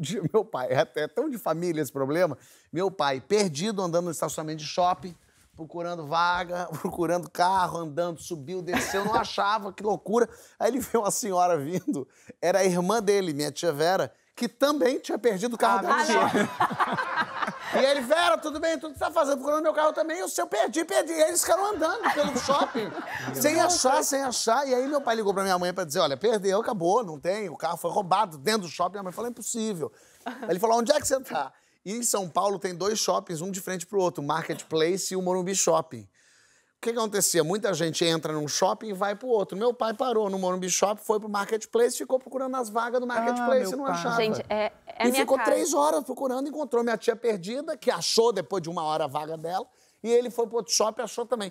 de meu pai, é tão de família esse problema. Meu pai, perdido, andando no estacionamento de shopping, procurando vaga, procurando carro, andando, subiu, desceu, não achava, que loucura. Aí ele viu uma senhora vindo, era a irmã dele, minha tia Vera, que também tinha perdido o carro ah, dela. E ele, Vera, tudo bem? Tudo que você tá fazendo? Procurando meu carro também. E o seu perdi, perdi. E eles ficaram andando pelo shopping, sem achar, sem achar. E aí meu pai ligou pra minha mãe pra dizer, olha, perdeu, acabou, não tem. O carro foi roubado dentro do shopping. Minha mãe falou, impossível. Ele falou, onde é que você tá? E em São Paulo tem dois shoppings, um de frente pro outro, o Marketplace e o Morumbi Shopping. O que, que, acontecia? Muita gente entra num shopping e vai pro outro. Meu pai parou no Morumbi Shopping, foi pro Marketplace, ficou procurando as vagas do ah, Marketplace ah, e não pai. achava. Gente, é, é e ficou casa. três horas procurando, encontrou minha tia perdida, que achou depois de uma hora a vaga dela, e ele foi pro outro shopping e achou também.